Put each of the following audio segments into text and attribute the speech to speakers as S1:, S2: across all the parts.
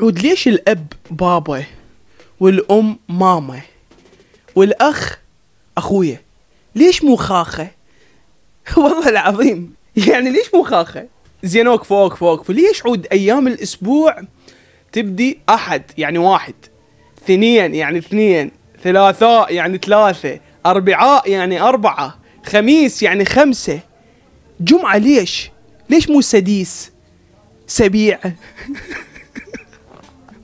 S1: عود ليش الأب بابا والأم ماما والأخ أخويا ليش مو خاخة والله العظيم يعني ليش مو خاخة زين فوق فوق فليش ليش عود أيام الأسبوع تبدي أحد يعني واحد اثنين يعني اثنين ثلاثاء يعني ثلاثة أربعاء يعني أربعة خميس يعني خمسة جمعة ليش ليش مو سديس سبيع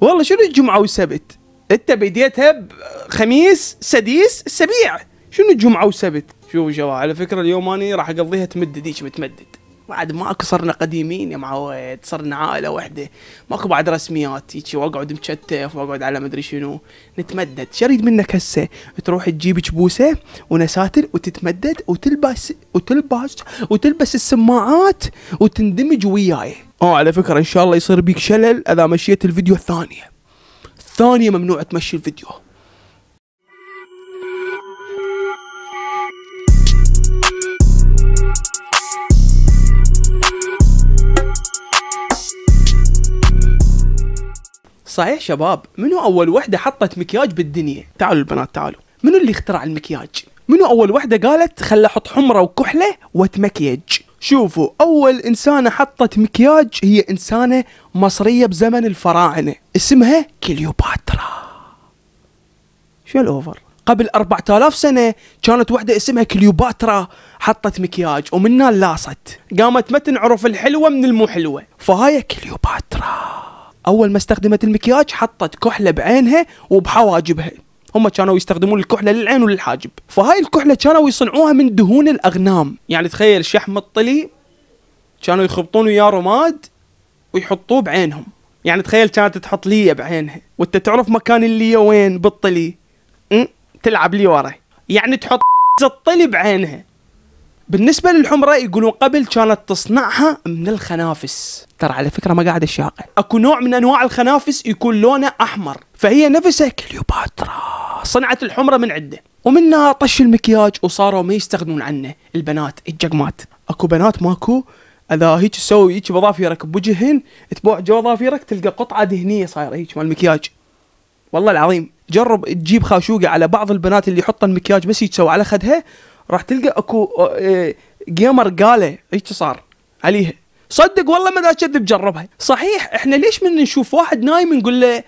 S1: والله شنو الجمعه والسبت انت بديتها خميس سديس سبيع شنو الجمعه والسبت شوف شباب على فكره اليوم أنا راح اقضيها تمدد هيك متمدد بعد ماكو صرنا قديمين يا معود صرنا عائله وحده ماكو بعد رسميات هيك واقعد مكتف واقعد على مدري شنو نتمدد شو اريد منك هسه تروح تجيب كبوسه ونساتل وتتمدد وتلبس وتلبس وتلبس السماعات وتندمج وياي اه على فكره ان شاء الله يصير بيك شلل اذا مشيت الفيديو الثانيه الثانيه ممنوع تمشي الفيديو صحيح شباب منو اول وحده حطت مكياج بالدنيا تعالوا البنات تعالوا منو اللي اخترع المكياج منو اول وحده قالت خل احط حمره وكحله واتمكيج شوفوا اول انسانه حطت مكياج هي انسانه مصريه بزمن الفراعنه اسمها كليوباترا شو الاوفر قبل 4000 سنه كانت وحده اسمها كليوباترا حطت مكياج ومنها لاصت قامت ما تنعرف الحلوه من المو حلوه فهاي كليوباترا اول ما استخدمت المكياج حطت كحله بعينها وبحواجبها هم كانوا يستخدمون الكحله للعين وللحاجب فهاي الكحله كانوا يصنعوها من دهون الاغنام يعني تخيل شحم الطلي كانوا يخبطون وياه رماد ويحطوه بعينهم يعني تخيل كانت تحط لي بعينها وانت تعرف مكان اللي وين بالطلي م? تلعب لي ورا يعني تحط الطلي بعينها بالنسبة للحمرة يقولون قبل كانت تصنعها من الخنافس ترى على فكرة ما قاعد الشاقة اكو نوع من انواع الخنافس يكون لونه احمر فهي نفسها كليوباترا صنعت الحمرة من عنده ومنها طش المكياج وصاروا ما يستغنون عنه البنات الجقمات اكو بنات ماكو اذا هيك تسوي هيك بظافيرك بوجههن تبوع ظافيرك تلقى قطعه دهنيه صايره هيك مال المكياج والله العظيم جرب تجيب خاشوقه على بعض البنات اللي يحطن المكياج بس هيك على خدها راح تلقى اكو جيمر آه، آه، قاله هيك صار عليها صدق والله ما ذا كذب جربها صحيح احنا ليش من نشوف واحد نايم نقول له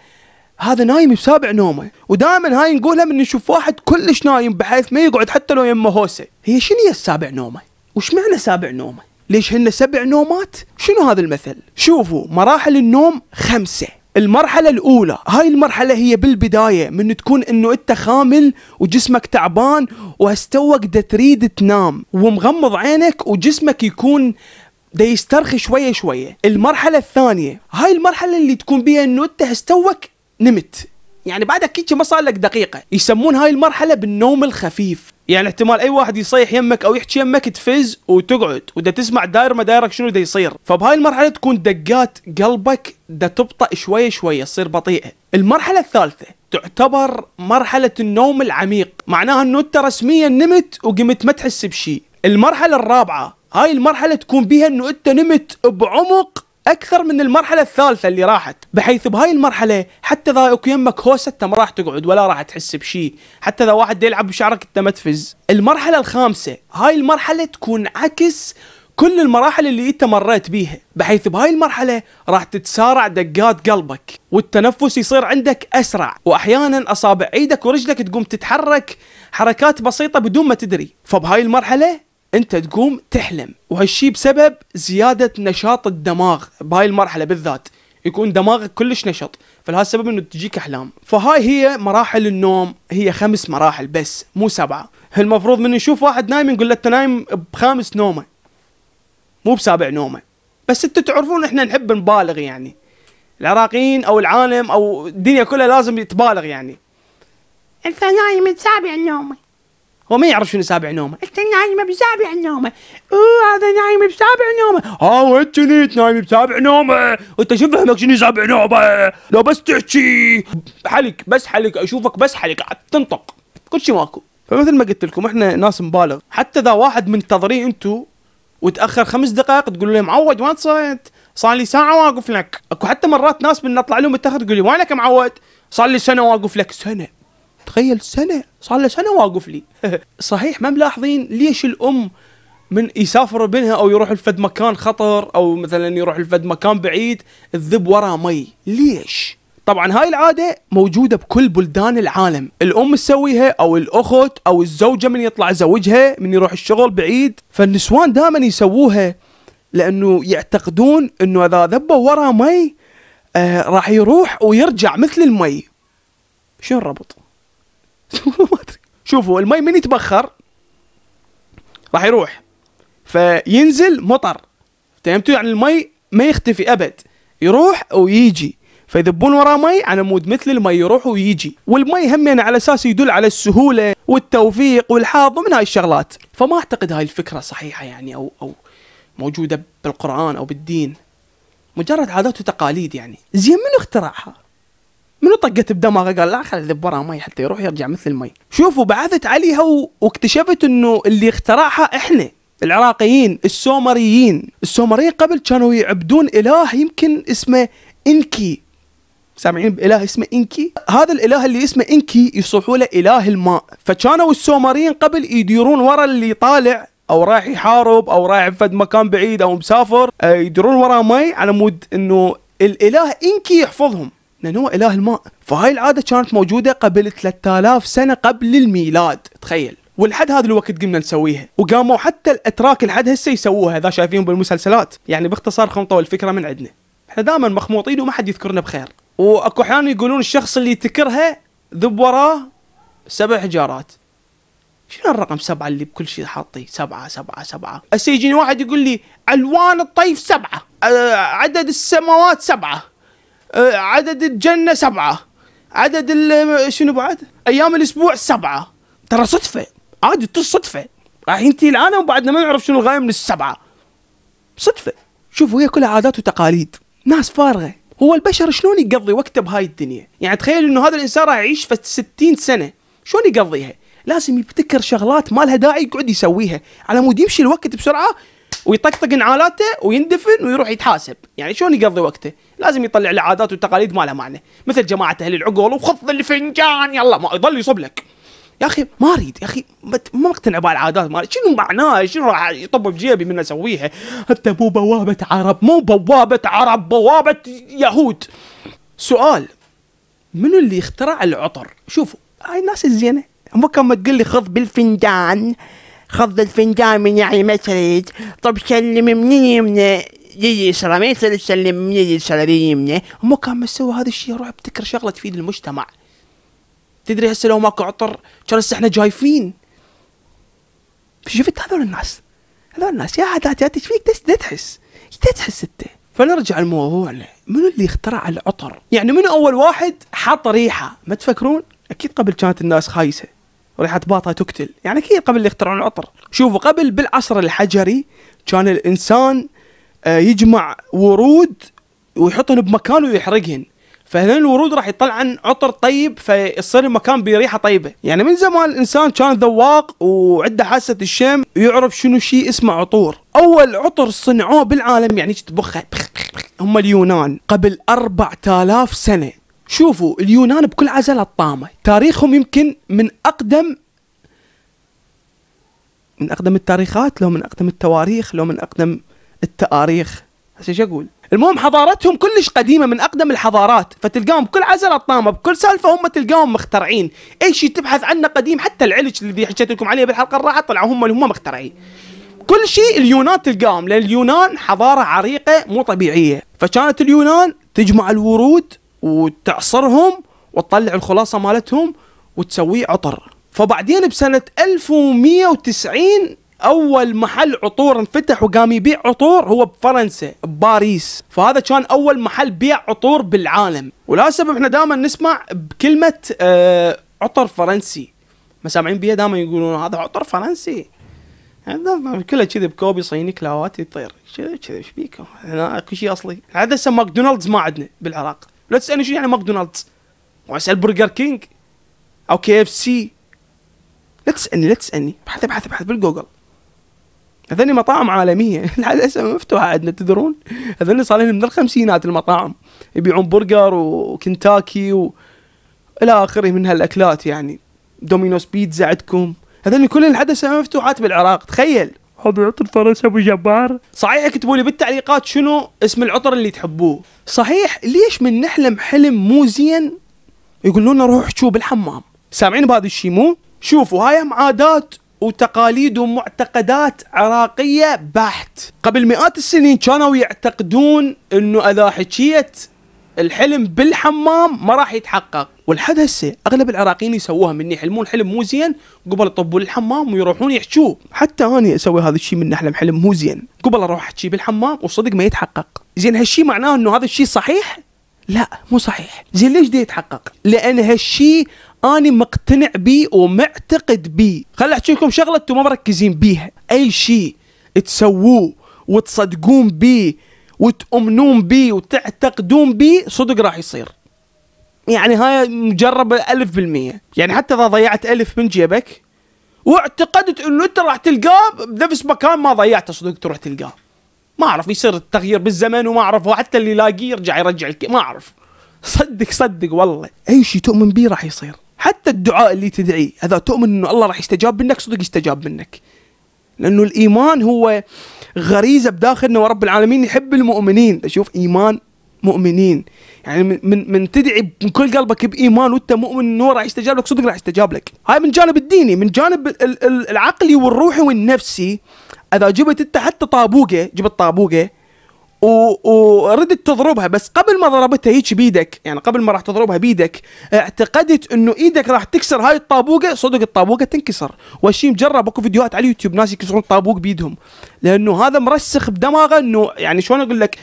S1: هذا نايم بسابع نومه ودائما هاي نقولها من نشوف واحد كلش نايم بحيث ما يقعد حتى لو يمه هوسه هي شنو هي السابع نومه وش معنى سابع نومه ليش هن سبع نومات شنو هذا المثل شوفوا مراحل النوم خمسه المرحلة الأولى هاي المرحلة هي بالبداية من تكون انه انت خامل وجسمك تعبان وهستوك دا تريد تنام ومغمض عينك وجسمك يكون دا يسترخي شوية شوية المرحلة الثانية هاي المرحلة اللي تكون بيها انه انت هستوك نمت يعني بعدك كيتش ما صار لك دقيقه يسمون هاي المرحله بالنوم الخفيف يعني احتمال اي واحد يصيح يمك او يحكي يمك تفز وتقعد ودا تسمع داير ما دايرك شنو دا يصير فبهاي المرحله تكون دقات قلبك دا تبطا شويه شويه تصير بطيئه المرحله الثالثه تعتبر مرحله النوم العميق معناها انه انت رسميا نمت وقمت ما تحس بشيء المرحله الرابعه هاي المرحله تكون بيها انه انت نمت بعمق اكثر من المرحله الثالثه اللي راحت بحيث بهاي المرحله حتى اذا اكو يمك هوسه انت ما راح تقعد ولا راح تحس بشيء حتى اذا واحد يلعب بشعرك انت ما تفز المرحله الخامسه هاي المرحله تكون عكس كل المراحل اللي انت مريت بيها بحيث بهاي المرحلة راح تتسارع دقات قلبك والتنفس يصير عندك أسرع وأحيانا أصابع ايدك ورجلك تقوم تتحرك حركات بسيطة بدون ما تدري فبهاي المرحلة انت تقوم تحلم وهالشي بسبب زياده نشاط الدماغ بهاي المرحله بالذات يكون دماغك كلش نشط فلهذا السبب انه تجيك احلام فهاي هي مراحل النوم هي خمس مراحل بس مو سبعه المفروض من نشوف واحد نايم نقول له انت نايم بخامس نومه مو بسابع نومه بس انتم تعرفون احنا نحب نبالغ يعني العراقيين او العالم او الدنيا كلها لازم تبالغ يعني انت نايم بسابع نومه هو ما يعرف شنو سابع نومه انت نايمه بسابع نومه اوه هذا نايم بسابع نومه ها آه، وانت نيت نايم بسابع نومه انت شو فهمك شنو سابع نومه لو بس تحكي حلك بس حلك اشوفك بس حلك تنطق كل شيء ماكو فمثل ما قلت لكم احنا ناس مبالغ حتى اذا واحد منتظرين انتم وتاخر خمس دقائق تقول له معود وين صرت؟ صار لي ساعه واقف لك اكو حتى مرات ناس من نطلع لهم متاخر تقول لي وينك معود؟ صار لي سنه واقف لك سنه تخيل سنه صار له سنه واقف لي صحيح ما ملاحظين ليش الام من يسافر بينها او يروح لفد مكان خطر او مثلا يروح لفد مكان بعيد الذب وراه مي ليش طبعا هاي العادة موجودة بكل بلدان العالم الأم تسويها أو الأخت أو الزوجة من يطلع زوجها من يروح الشغل بعيد فالنسوان دائما يسووها لأنه يعتقدون أنه إذا ذبوا ورا مي آه راح يروح ويرجع مثل المي شو الربط شوفوا المي من يتبخر راح يروح فينزل مطر فهمتوا يعني المي ما يختفي ابد يروح ويجي فيذبون وراه مي على مود مثل المي يروح ويجي والمي هم يعني على اساس يدل على السهوله والتوفيق والحظ ومن هاي الشغلات فما اعتقد هاي الفكره صحيحه يعني او او موجوده بالقران او بالدين مجرد عادات وتقاليد يعني زين من اخترعها منو طقت بدماغه قال لا خلي الذب وراها مي حتى يروح يرجع مثل المي شوفوا بعثت عليها و... واكتشفت انه اللي اخترعها احنا العراقيين السومريين السومريين قبل كانوا يعبدون اله يمكن اسمه انكي سامعين باله اسمه انكي هذا الاله اللي اسمه انكي يصلحوا له اله الماء فكانوا السومريين قبل يديرون ورا اللي طالع او رايح يحارب او رايح في مكان بعيد او مسافر آه، يديرون وراه مي على مود انه الاله انكي يحفظهم لأنه هو إله الماء فهاي العادة كانت موجودة قبل 3000 سنة قبل الميلاد تخيل ولحد هذا الوقت قمنا نسويها وقاموا حتى الاتراك لحد هسه يسووها هذا شايفينهم بالمسلسلات يعني باختصار خنطوا الفكره من عندنا احنا دائما مخموطين وما حد يذكرنا بخير واكو احيانا يقولون الشخص اللي يتكرها ذب وراه سبع حجارات شنو الرقم سبعة اللي بكل شيء حاطي سبعة سبعة سبعة هسه يجيني واحد يقول لي ألوان الطيف سبعة أه، عدد السماوات سبعة آه، عدد الجنه سبعه عدد شنو بعد؟ ايام الاسبوع سبعه ترى صدفه عادي تصدفة صدفه راح ينتهي العالم وبعدنا ما نعرف شنو الغايه من السبعه صدفه شوفوا هي كلها عادات وتقاليد ناس فارغه هو البشر شلون يقضي وقته بهاي الدنيا يعني تخيل انه هذا الانسان راح يعيش في 60 سنه شلون يقضيها لازم يبتكر شغلات ما لها داعي يقعد يسويها على مود يمشي الوقت بسرعه ويطقطق نعالاته ويندفن ويروح يتحاسب يعني شلون يقضي وقته لازم يطلع له عادات وتقاليد ما لها معنى مثل جماعه اهل العقول وخذ الفنجان يلا ما يضل يصب لك يا اخي ما اريد يا اخي ما مقتنع بالعادات ما شنو معناها شنو راح يطب بجيبي من اسويها حتى مو بوابه عرب مو بوابه عرب بوابه يهود سؤال منو اللي اخترع العطر شوفوا هاي الناس الزينه مو كان ما تقول لي خذ بالفنجان خذ الفنجان من يعني مسرج طب سلم مني منه يجي يسرى ما يسلم يجي يسرى يمنى هم كان مسوي هذا الشيء روح ابتكر شغله تفيد المجتمع تدري هسه لو ماكو عطر كان هسه احنا جايفين شفت هذول الناس هذول الناس يا عادات يا تشفيك تحس تحس انت فنرجع لموضوعنا منو اللي اخترع العطر يعني منو اول واحد حط ريحه ما تفكرون اكيد قبل كانت الناس خايسه ريحه باطها تقتل يعني اكيد قبل اللي اخترعوا العطر شوفوا قبل بالعصر الحجري كان الانسان آه، يجمع ورود ويحطهم بمكان ويحرقهن فهنا الورود راح يطلع عن عطر طيب فيصير المكان بريحه طيبه يعني من زمان الانسان كان ذواق وعنده حاسه الشم ويعرف شنو شيء اسمه عطور اول عطر صنعوه بالعالم يعني تبخه هم اليونان قبل 4000 سنه شوفوا اليونان بكل عزل الطامه تاريخهم يمكن من اقدم من اقدم التاريخات لو من اقدم التواريخ لو من اقدم التاريخ هسه شو اقول؟ المهم حضارتهم كلش قديمه من اقدم الحضارات فتلقاهم بكل عزل طامه بكل سالفه هم تلقاهم مخترعين اي شيء تبحث عنه قديم حتى العلج اللي حكيت لكم عليه بالحلقه الراحه طلعوا هم اللي هم مخترعين كل شيء اليونان تلقاهم لان اليونان حضاره عريقه مو طبيعيه فكانت اليونان تجمع الورود وتعصرهم وتطلع الخلاصه مالتهم وتسويه عطر فبعدين بسنه 1190 اول محل عطور انفتح وقام يبيع عطور هو بفرنسا بباريس فهذا كان اول محل بيع عطور بالعالم ولا سبب احنا دائما نسمع بكلمه آه عطر فرنسي مسامعين بيها دائما يقولون هذا عطر فرنسي يعني كله كذي بكوبي صيني كلاوات يطير كذي كذي ايش بيكم؟ هنا اكو شيء اصلي، عاد هسه ماكدونالدز ما عندنا بالعراق، لا تسالني شنو يعني ماكدونالدز؟ واسال برجر كينج او كي اف سي لا تسالني لا تسالني ابحث ابحث ابحث بالجوجل هذني مطاعم عالميه للاسف مفتوحه عندنا تدرون هذني صار لهم من الخمسينات المطاعم يبيعون برجر وكنتاكي و... الى اخره من هالاكلات يعني دومينوس بيتزا عندكم هذني كل لحد هسه مفتوحات بالعراق تخيل هذا عطر فرنسا ابو جبار صحيح اكتبوا لي بالتعليقات شنو اسم العطر اللي تحبوه صحيح ليش من نحلم حلم مو زين يقولون روح شو بالحمام سامعين بهذا الشيء مو شوفوا هاي هم عادات وتقاليد ومعتقدات عراقية بحت قبل مئات السنين كانوا يعتقدون انه اذا حكيت الحلم بالحمام ما راح يتحقق ولحد هسه اغلب العراقيين يسووها من يحلمون حلم مو زين قبل يطبون الحمام ويروحون يحجوه حتى انا اسوي هذا الشيء من احلم حلم مو زين قبل اروح احكي بالحمام وصدق ما يتحقق زين هالشيء معناه انه هذا الشيء صحيح لا مو صحيح زين ليش دي يتحقق لان هالشيء اني مقتنع بيه ومعتقد بيه خل أحكي لكم شغلة أنتم ما مركزين بيها أي شيء تسووه وتصدقون بيه وتؤمنون بيه وتعتقدون بيه صدق راح يصير يعني هاي مجربة ألف بالمية يعني حتى إذا ضيعت ألف من جيبك واعتقدت أنه أنت راح تلقاه بنفس مكان ما ضيعته صدق تروح تلقاه ما أعرف يصير التغيير بالزمن وما أعرف وحتى اللي يلاقيه يرجع يرجع الك... ما أعرف صدق صدق والله أي شيء تؤمن به راح يصير حتى الدعاء اللي تدعيه اذا تؤمن انه الله راح يستجاب منك صدق يستجاب منك لانه الايمان هو غريزه بداخلنا ورب العالمين يحب المؤمنين اشوف ايمان مؤمنين يعني من من تدعي من كل قلبك بايمان وانت مؤمن انه راح يستجاب لك صدق راح يستجاب لك هاي من جانب الديني من جانب العقلي والروحي والنفسي اذا جبت انت حتى طابوقه جبت طابوقه وردت تضربها بس قبل ما ضربتها هيك بيدك يعني قبل ما راح تضربها بيدك اعتقدت انه ايدك راح تكسر هاي الطابوقه صدق الطابوقه تنكسر وشي مجرب اكو فيديوهات على اليوتيوب ناس يكسرون الطابوق بيدهم لانه هذا مرسخ بدماغه انه يعني شلون اقول لك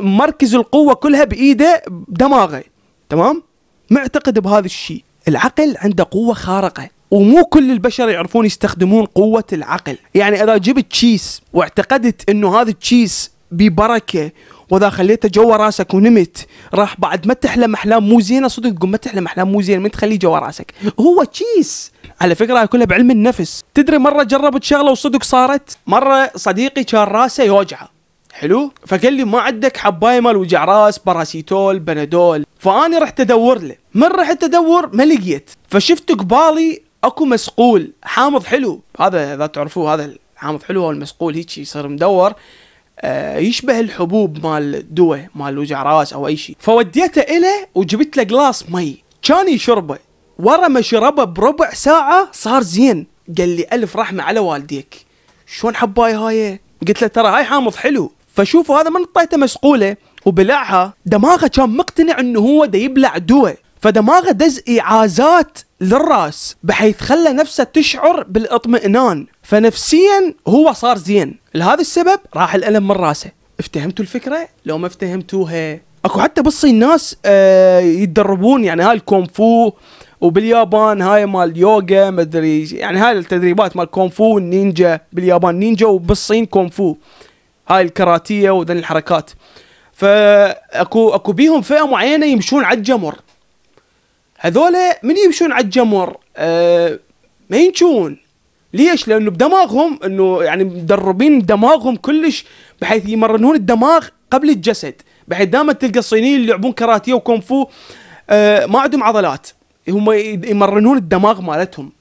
S1: مركز القوه كلها بايده بدماغه تمام معتقد بهذا الشيء العقل عنده قوه خارقه ومو كل البشر يعرفون يستخدمون قوة العقل يعني إذا جبت تشيس واعتقدت أنه هذا التشيس ببركه واذا خليته جوا راسك ونمت راح بعد ما تحلم احلام مو زينه صدق تقوم ما تحلم احلام مو زينه من تخليه جوا راسك هو تشيس على فكره كلها بعلم النفس تدري مره جربت شغله وصدق صارت مره صديقي كان راسه يوجعه حلو فقال لي ما عندك حبايه مال وجع راس باراسيتول بنادول فاني رحت ادور له من رحت ادور ما لقيت فشفت قبالي اكو مسقول حامض حلو هذا اذا تعرفوه هذا الحامض حلو او المسقول هيك يصير مدور آه، يشبه الحبوب مال دوه مال وجع راس او اي شيء فوديته اله وجبت له جلاس مي كان يشربه ورا ما شربه بربع ساعه صار زين قال لي الف رحمه على والديك شلون حباي هاي قلت له ترى هاي حامض حلو فشوفوا هذا من طيته مسقوله وبلعها دماغه كان مقتنع انه هو دا يبلع دواء فدماغه دز اعازات للراس بحيث خلى نفسه تشعر بالاطمئنان فنفسيا هو صار زين لهذا السبب راح الألم من راسه افتهمتوا الفكرة؟ لو ما افتهمتوها اكو حتى بالصين ناس آه يتدربون يعني هاي الكونفو وباليابان هاي مال يوغا مدري يعني هاي التدريبات مال كونفو والنينجا باليابان نينجا وبالصين كونفو هاي الكراتيه وذن الحركات فاكو اكو بيهم فئه معينه يمشون على الجمر هذولا من يمشون على الجمر آه ما ينشون ليش؟ لانه بدماغهم انه يعني مدربين دماغهم كلش بحيث يمرنون الدماغ قبل الجسد، بحيث دائما تلقى الصينيين اللي يلعبون كاراتيه وكونفو آه ما عندهم عضلات، هم يمرنون الدماغ مالتهم.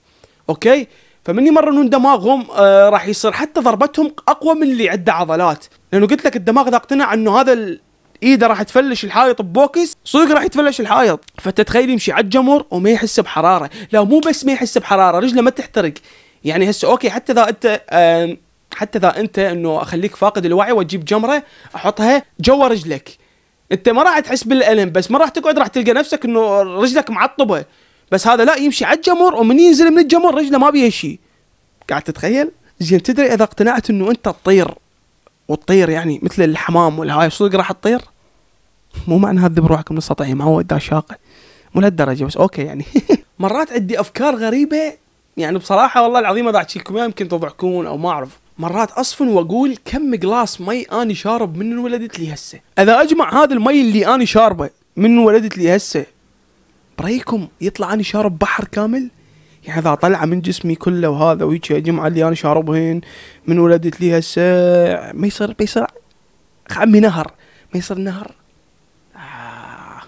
S1: اوكي؟ فمن يمرنون دماغهم آه راح يصير حتى ضربتهم اقوى من اللي عنده عضلات، لانه قلت لك الدماغ اذا اقتنع انه هذا ايده راح تفلش الحائط ببوكس صدق راح يتفلش الحائط فتتخيل يمشي على الجمر وما يحس بحراره لا مو بس ما يحس بحراره رجله ما تحترق يعني هسه اوكي حتى اذا انت حتى اذا انت انه اخليك فاقد الوعي واجيب جمره احطها جوا رجلك انت ما راح تحس بالالم بس ما راح تقعد راح تلقى نفسك انه رجلك معطبه بس هذا لا يمشي على الجمر ومن ينزل من الجمر رجله ما بيها شيء قاعد تتخيل زين تدري اذا اقتنعت انه انت تطير وتطير يعني مثل الحمام والهاي صدق راح تطير مو معنى هذا بروحك من السطح ما هو داشاقه مو لهالدرجه بس اوكي يعني مرات عندي افكار غريبه يعني بصراحه والله العظيم إذا احكي لكم يمكن تضحكون او ما اعرف مرات اصفن واقول كم قلاص مي اني شارب من ولدت لي هسه اذا اجمع هذا المي اللي اني شاربه من ولدت لي هسه برايكم يطلع اني شارب بحر كامل يعني اذا طلع من جسمي كله وهذا وهيك اجمع اللي انا شاربهن من ولدت لي هسه ما يصير ما يصير عمي نهر ما يصير نهر آه.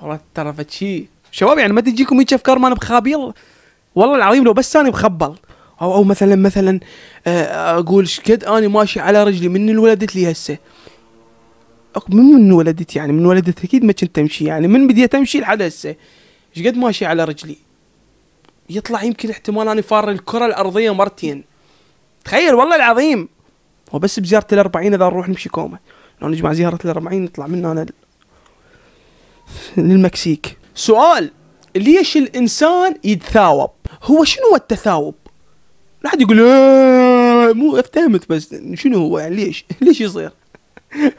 S1: والله ترى فتشي شباب يعني ما تجيكم هيك افكار ما انا بخابيل والله العظيم لو بس انا مخبل او او مثلا مثلا آه، اقول شكد انا ماشي على رجلي من انولدت لي هسه من من ولدت يعني من ولدت اكيد ما كنت امشي يعني من بديت امشي لحد هسه قد ماشي على رجلي يطلع يمكن احتمال اني فار الكره الارضيه مرتين تخيل والله العظيم هو بس بزياره ال40 اذا نروح نمشي كوما لو نجمع زياره ال40 نطلع من هنا للمكسيك سؤال ليش الانسان يتثاوب هو شنو هو التثاؤب؟ لا حد يقول آه، مو افتهمت بس شنو هو يعني ليش؟ ليش يصير؟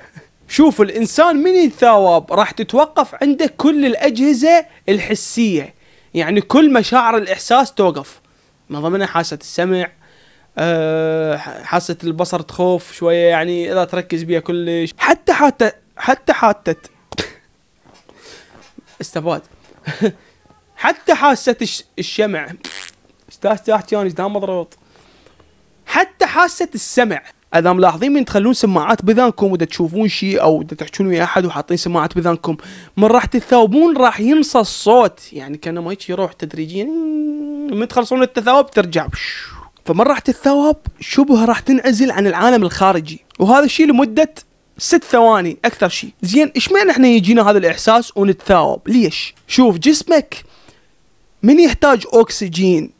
S1: شوف الانسان من يتثاوب راح تتوقف عنده كل الاجهزه الحسيه يعني كل مشاعر الاحساس توقف من ضمنها حاسه السمع آه، حاسه البصر تخوف شويه يعني اذا تركز بيها كلش حتى حتى حتى حاتت استفاد حتى حاسه الشمع استاذ تحت ياني دام مضروط حتى حاسه السمع اذا ملاحظين من تخلون سماعات بذانكم ودا تشوفون شيء او دا تحجون ويا احد وحاطين سماعات بذانكم من راح تثاوبون راح ينصى الصوت يعني كانه ما هيك يروح تدريجيا من تخلصون التثاوب ترجع فمن راح تتثاوب شبه راح تنعزل عن العالم الخارجي وهذا الشيء لمده ست ثواني اكثر شيء زين ايش معنى احنا يجينا هذا الاحساس ونتثاوب ليش شوف جسمك من يحتاج اكسجين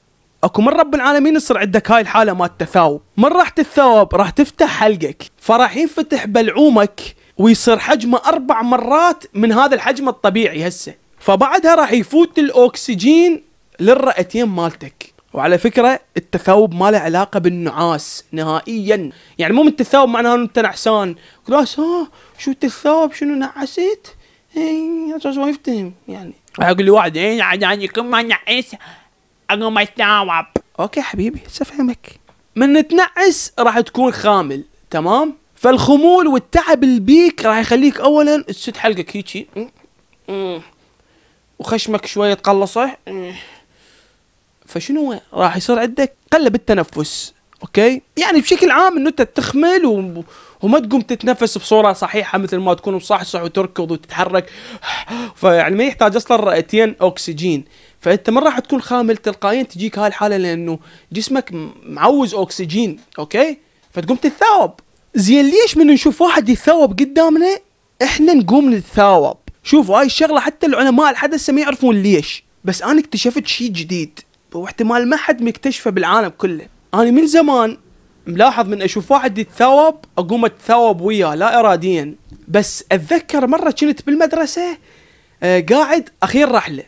S1: اكو من رب العالمين يصير عندك هاي الحاله ما التثاوب من راح تتثاوب راح تفتح حلقك فراح ينفتح بلعومك ويصير حجمه اربع مرات من هذا الحجم الطبيعي هسه فبعدها راح يفوت الاكسجين للرئتين مالتك وعلى فكره التثاوب ما له علاقه بالنعاس نهائيا يعني مو من التثاوب معناه انت نعسان خلاص آه، ها شو التثاوب شنو نعسيت اي ما يفتهم يعني اقول لواحد ايه عجاني كل نعيس نعس ما استوعب اوكي حبيبي سفهمك من تنعس راح تكون خامل تمام فالخمول والتعب البيك راح يخليك اولا تسد حلقك هيجي وخشمك شويه تقلصه فشنو راح يصير عندك قلب التنفس اوكي يعني بشكل عام انه انت تخمل و... وما تقوم تتنفس بصوره صحيحه مثل ما تكون مصحصح وتركض وتتحرك فيعني ما يحتاج اصلا رئتين اكسجين فانت ما راح تكون خامل تلقائيا تجيك هاي الحاله لانه جسمك معوز اكسجين اوكي فتقوم تتثاوب زين ليش من نشوف واحد يتثاوب قدامنا احنا نقوم نتثاوب شوفوا هاي الشغله حتى العلماء الحدث ما يعرفون ليش بس انا اكتشفت شيء جديد واحتمال ما حد مكتشفه بالعالم كله انا من زمان ملاحظ من اشوف واحد يتثاوب اقوم اتثاوب وياه لا اراديا بس اتذكر مره كنت بالمدرسه آه قاعد اخير رحله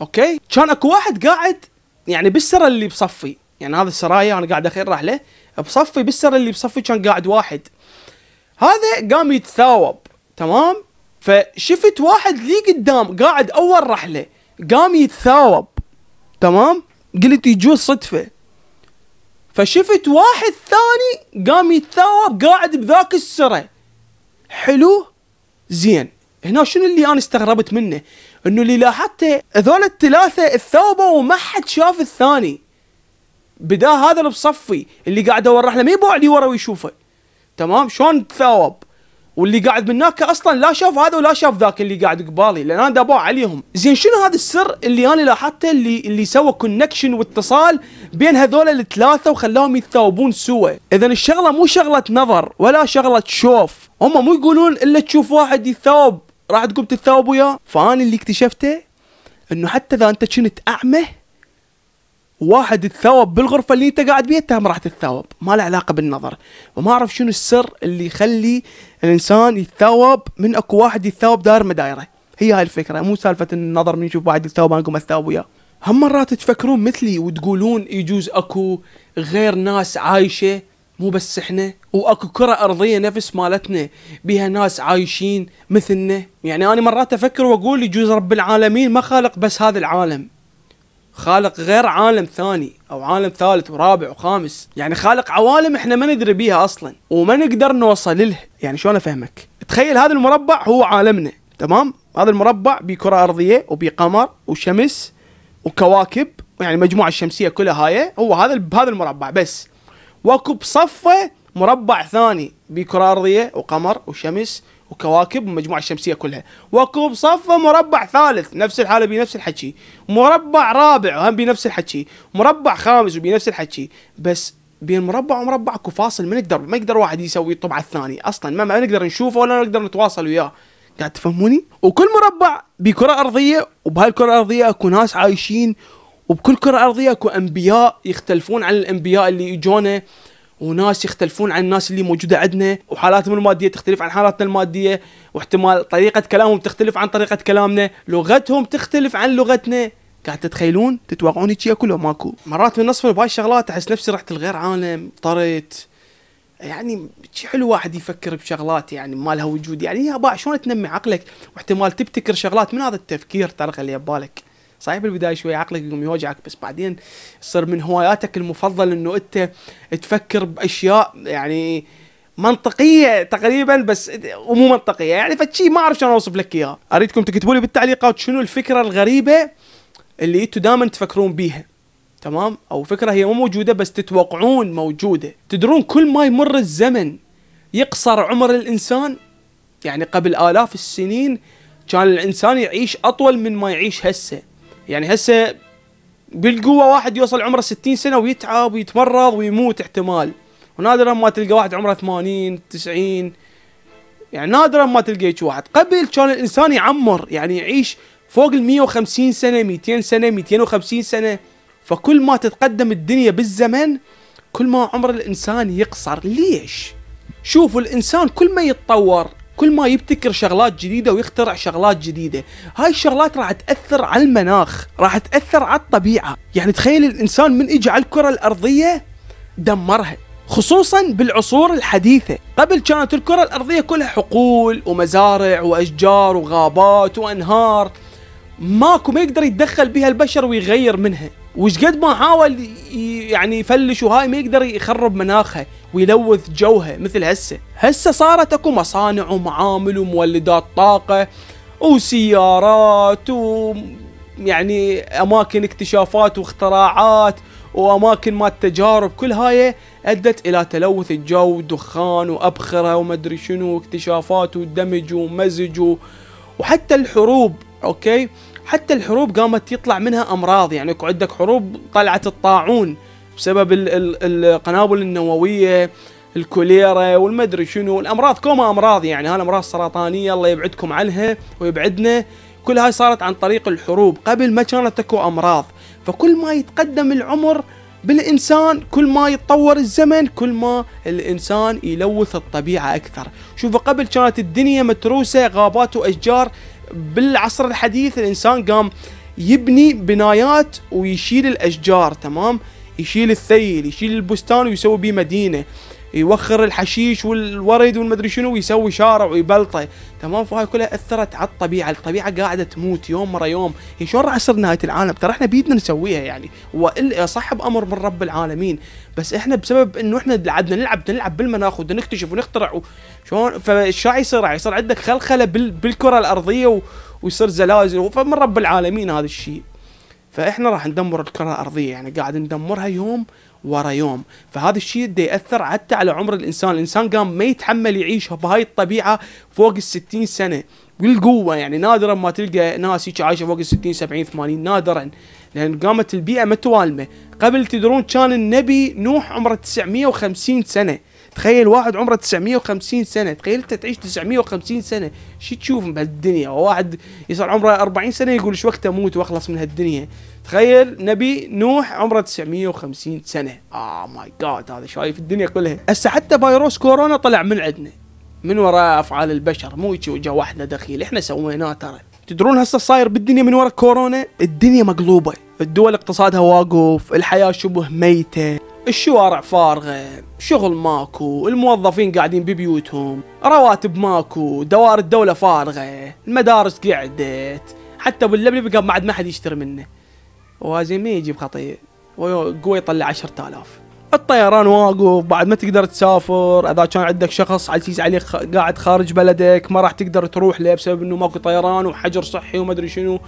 S1: اوكي كان اكو واحد قاعد يعني بالسره اللي بصفي يعني هذا السرايا انا قاعد اخير رحله بصفي بالسره اللي بصفي كان قاعد واحد هذا قام يتثاوب تمام فشفت واحد لي قدام قاعد اول رحله قام يتثاوب تمام قلت يجوز صدفه فشفت واحد ثاني قام يتثاوب قاعد بذاك السرة حلو زين هنا شنو اللي انا استغربت منه انه اللي لاحظته هذول الثلاثه الثوبه وما حد شاف الثاني بدا هذا اللي بصفي اللي قاعد اورح له ما يبوع لي ورا ويشوفه تمام شلون تثاوب واللي قاعد من هناك اصلا لا شاف هذا ولا شاف ذاك اللي قاعد قبالي لان انا دبا عليهم زين شنو هذا السر اللي انا لاحظته اللي اللي سوى كونكشن واتصال بين هذول الثلاثه وخلاهم يتثاوبون سوا اذا الشغله مو شغله نظر ولا شغله شوف هم مو يقولون الا تشوف واحد يتثاوب راح تقوم تتثاوب وياه فانا اللي اكتشفته انه حتى اذا انت كنت اعمى واحد تثاوب بالغرفة اللي انت قاعد بيها تهم راح تتثاوب ما له علاقة بالنظر وما اعرف شنو السر اللي يخلي الانسان يتثاوب من اكو واحد يتثاوب دار مدايره هي هاي الفكرة مو سالفة النظر من يشوف واحد يتثاوب انا اقوم اتثاوب وياه هم مرات تفكرون مثلي وتقولون يجوز اكو غير ناس عايشة مو بس احنا واكو كرة ارضية نفس مالتنا بها ناس عايشين مثلنا يعني انا مرات افكر واقول يجوز رب العالمين ما خالق بس هذا العالم خالق غير عالم ثاني او عالم ثالث ورابع وخامس يعني خالق عوالم احنا ما ندري بيها اصلا وما نقدر نوصل لها يعني شلون افهمك تخيل هذا المربع هو عالمنا تمام هذا المربع بكره ارضيه وبقمر وشمس وكواكب يعني المجموعه الشمسيه كلها هاي هو هذا بهذا المربع بس واكو بصفه مربع ثاني بكرة أرضية وقمر وشمس وكواكب والمجموعة الشمسية كلها وكوب صفة مربع ثالث نفس الحالة بنفس الحكي مربع رابع وهم بنفس الحكي مربع خامس وبنفس الحكي بس بين مربع ومربع اكو فاصل ما نقدر ما يقدر واحد يسوي طبع الثاني اصلا ما, ما نقدر نشوفه ولا نقدر نتواصل وياه قاعد تفهموني وكل مربع بكرة أرضية وبهالكرة الأرضية اكو ناس عايشين وبكل كرة أرضية اكو أنبياء يختلفون عن الأنبياء اللي يجونا وناس يختلفون عن الناس اللي موجوده عندنا وحالاتهم الماديه تختلف عن حالاتنا الماديه واحتمال طريقه كلامهم تختلف عن طريقه كلامنا لغتهم تختلف عن لغتنا قاعد تتخيلون تتوقعون هيك كله ماكو مرات من نصف بهاي الشغلات احس نفسي رحت لغير عالم طرت يعني شي حلو واحد يفكر بشغلات يعني ما لها وجود يعني يا با شلون تنمي عقلك واحتمال تبتكر شغلات من هذا التفكير طريقه اللي ببالك صحيح بالبدايه شوي عقلك يقوم يوجعك بس بعدين تصير من هواياتك المفضل انه انت تفكر باشياء يعني منطقيه تقريبا بس ومو منطقيه يعني فشي ما اعرف شلون اوصف لك اياها اريدكم تكتبوا لي بالتعليقات شنو الفكره الغريبه اللي انتم دائما تفكرون بيها تمام او فكره هي مو موجوده بس تتوقعون موجوده تدرون كل ما يمر الزمن يقصر عمر الانسان يعني قبل الاف السنين كان الانسان يعيش اطول من ما يعيش هسه يعني هسه بالقوه واحد يوصل عمره 60 سنه ويتعب ويتمرض ويموت احتمال ونادرا ما تلقى واحد عمره 80 90 يعني نادرا ما تلقى واحد قبل كان الانسان يعمر يعني يعيش فوق ال 150 سنه 200 سنه 250 سنه فكل ما تتقدم الدنيا بالزمن كل ما عمر الانسان يقصر ليش شوفوا الانسان كل ما يتطور كل ما يبتكر شغلات جديده ويخترع شغلات جديده هاي الشغلات راح تاثر على المناخ راح تاثر على الطبيعه يعني تخيل الانسان من اجى على الكره الارضيه دمرها خصوصا بالعصور الحديثة قبل كانت الكرة الأرضية كلها حقول ومزارع وأشجار وغابات وأنهار ماكو ما يقدر يتدخل بها البشر ويغير منها وش قد ما حاول يعني يفلش وهاي ما يقدر يخرب مناخها ويلوث جوها مثل هسه هسه صارت اكو مصانع ومعامل ومولدات طاقة وسيارات و يعني اماكن اكتشافات واختراعات واماكن مال تجارب كل هاي ادت الى تلوث الجو دخان وابخره ادري شنو واكتشافات ودمج ومزج وحتى الحروب اوكي حتى الحروب قامت يطلع منها امراض يعني اكو عندك حروب طلعت الطاعون بسبب القنابل النوويه الكوليرا والمدري شنو الامراض كوما امراض يعني هالامراض السرطانيه الله يبعدكم عنها ويبعدنا كل هاي صارت عن طريق الحروب قبل ما كانت اكو امراض فكل ما يتقدم العمر بالانسان كل ما يتطور الزمن كل ما الانسان يلوث الطبيعه اكثر شوفوا قبل كانت الدنيا متروسه غابات واشجار بالعصر الحديث الانسان قام يبني بنايات ويشيل الاشجار تمام يشيل الثيل يشيل البستان ويسوي به مدينه يوخر الحشيش والورد والمدري شنو ويسوي شارع ويبلطه تمام فهاي كلها اثرت على الطبيعه، الطبيعه قاعده تموت يوم ورا يوم، هي شلون راح يصير نهايه العالم؟ ترى احنا بيدنا نسويها يعني، والا صح بامر من رب العالمين، بس احنا بسبب انه احنا قعدنا نلعب نلعب بالمناخ ونكتشف ونخترع شلون فايش راح يصير؟ يصير عندك خلخله بالكره الارضيه ويصير زلازل فمن رب العالمين هذا الشيء. فاحنا راح ندمر الكره الارضيه يعني قاعد ندمرها يوم ورا يوم فهذا الشيء ده ياثر حتى على عمر الانسان الانسان قام ما يتحمل يعيش بهاي الطبيعه فوق الستين سنه بالقوه يعني نادرا ما تلقى ناس هيك عايشه فوق الستين سبعين ثمانين نادرا لان قامت البيئه متوالمه قبل تدرون كان النبي نوح عمره 950 سنه تخيل واحد عمره 950 سنه تخيل انت تعيش 950 سنه شو تشوف بهالدنيا واحد يصير عمره 40 سنه يقول ايش وقت اموت واخلص من هالدنيا تخيل نبي نوح عمره 950 سنه اه ماي جاد هذا شايف الدنيا كلها هسه حتى فيروس كورونا طلع من عندنا من وراء افعال البشر مو يجي وجا واحد دخيل احنا سويناه ترى تدرون هسه صاير بالدنيا من وراء كورونا الدنيا مقلوبه الدول اقتصادها واقف الحياه شبه ميته الشوارع فارغة شغل ماكو الموظفين قاعدين ببيوتهم رواتب ماكو دوائر الدولة فارغة المدارس قعدت حتى باللبلب قام بعد ما حد يشتري منه وازي ما يجيب خطية قوي يطلع 10000 الطيران واقف بعد ما تقدر تسافر اذا كان عندك شخص عزيز عليك قاعد خارج بلدك ما راح تقدر تروح له بسبب انه ماكو طيران وحجر صحي وما ادري شنو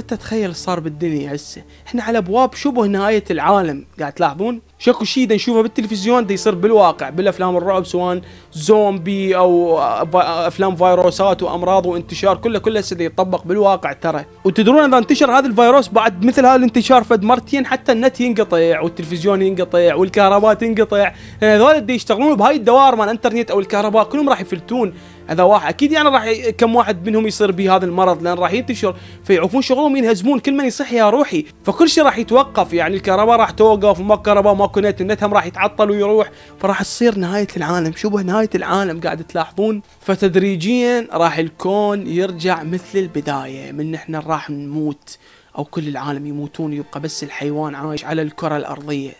S1: تخيل صار بالدنيا هسه احنا على ابواب شبه نهايه العالم قاعد تلاحظون شكو شيء نشوفه بالتلفزيون دا يصير بالواقع بالافلام الرعب سواء زومبي او آه، آه، افلام فيروسات وامراض وانتشار كله كله هسه يطبق بالواقع ترى وتدرون اذا انتشر هذا الفيروس بعد مثل هذا الانتشار فد مرتين حتى النت ينقطع والتلفزيون ينقطع والكهرباء تنقطع لان آه، هذول اللي يشتغلون بهاي الدوائر مال الانترنت او الكهرباء كلهم راح يفلتون اذا واحد اكيد يعني راح كم واحد منهم يصير به هذا المرض لان راح ينتشر فيعوفون شغلهم ينهزمون كل من يصح يا روحي فكل شيء راح يتوقف يعني الكهرباء راح توقف وما كهرباء ماكو نت نتهم راح يتعطل ويروح فراح تصير نهايه العالم شبه نهايه العالم قاعد تلاحظون فتدريجيا راح الكون يرجع مثل البدايه من احنا راح نموت او كل العالم يموتون يبقى بس الحيوان عايش على الكره الارضيه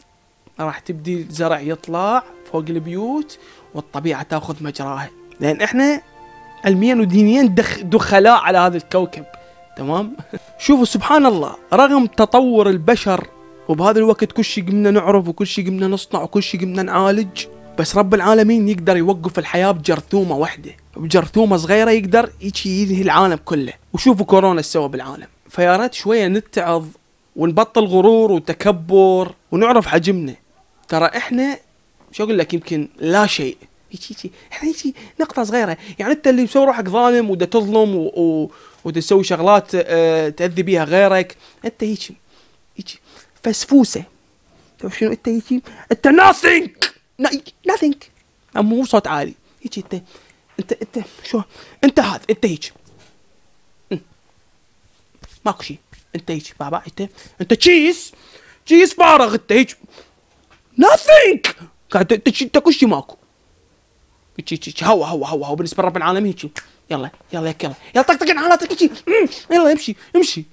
S1: راح تبدي الزرع يطلع فوق البيوت والطبيعه تاخذ مجراها لان احنا علميا ودينيا دخ دخلاء على هذا الكوكب تمام شوفوا سبحان الله رغم تطور البشر وبهذا الوقت كل شيء قمنا نعرف وكل شيء قمنا نصنع وكل شيء قمنا نعالج بس رب العالمين يقدر يوقف الحياة بجرثومة واحدة بجرثومة صغيرة يقدر يجي ينهي العالم كله وشوفوا كورونا سوى بالعالم فيا ريت شوية نتعظ ونبطل غرور وتكبر ونعرف حجمنا ترى احنا شو اقول لك يمكن لا شيء هيك احنا يعني هيك نقطه صغيره يعني انت اللي مسوي روحك ظالم ودا تظلم و... و... ودا تسوي شغلات آه، تاذي بيها غيرك انت هيك هيك فسفوسه تعرف شنو انت هيك انت ناثينك ناثينك مو صوت عالي هيك انت انت انت شو انت هذا انت هيك ماكو شيء انت هيك بابا انت انت تشيز تشيز فارغ انت هيك ناثينك قاعد كل شيء ماكو هيك هوا هوا هوا هوا بالنسبه لرب العالمين هيك يلا يلا هيك يلا يلا طقطق انعالاتك هيك يلا امشي امشي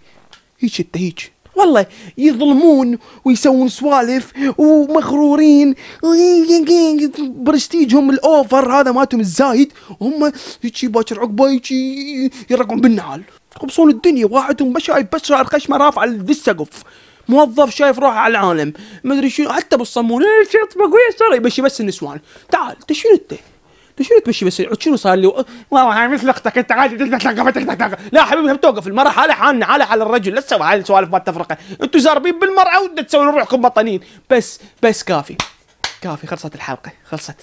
S1: هيك انت هيك والله يظلمون ويسوون سوالف ومغرورين برستيجهم الاوفر هذا مالتهم الزايد وهم هيك باكر عقبه هيك يرقعون بالنعال يخبصون الدنيا واحد ما شايف بس شعر خشمه رافع للسقف موظف شايف روحه على العالم ما ادري شنو حتى بالصمون ايش يطبق ويا يبشي بس النسوان تعال انت شنو انت شنو تمشي بس شنو صار لي والله مثل اختك انت عادي لا حبيبي توقف المراه حالة حالنا على حال الرجل لا تسوي هاي السوالف ما تفرقه انتم زاربين بالمراه ودنا تسوون روحكم بطنين بس بس كافي كافي خلصت الحلقه خلصت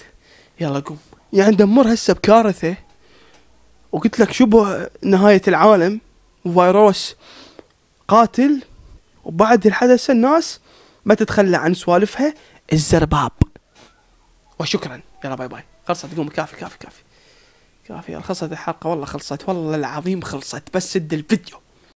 S1: يلا قوم يعني دمر هسه بكارثه وقلت لك شبه نهايه العالم وفيروس قاتل وبعد الحدث الناس ما تتخلى عن سوالفها الزرباب وشكرا يلا باي باي خلصت قوم كافي كافي كافي كافي خلصت الحلقه والله خلصت والله العظيم خلصت بس سد الفيديو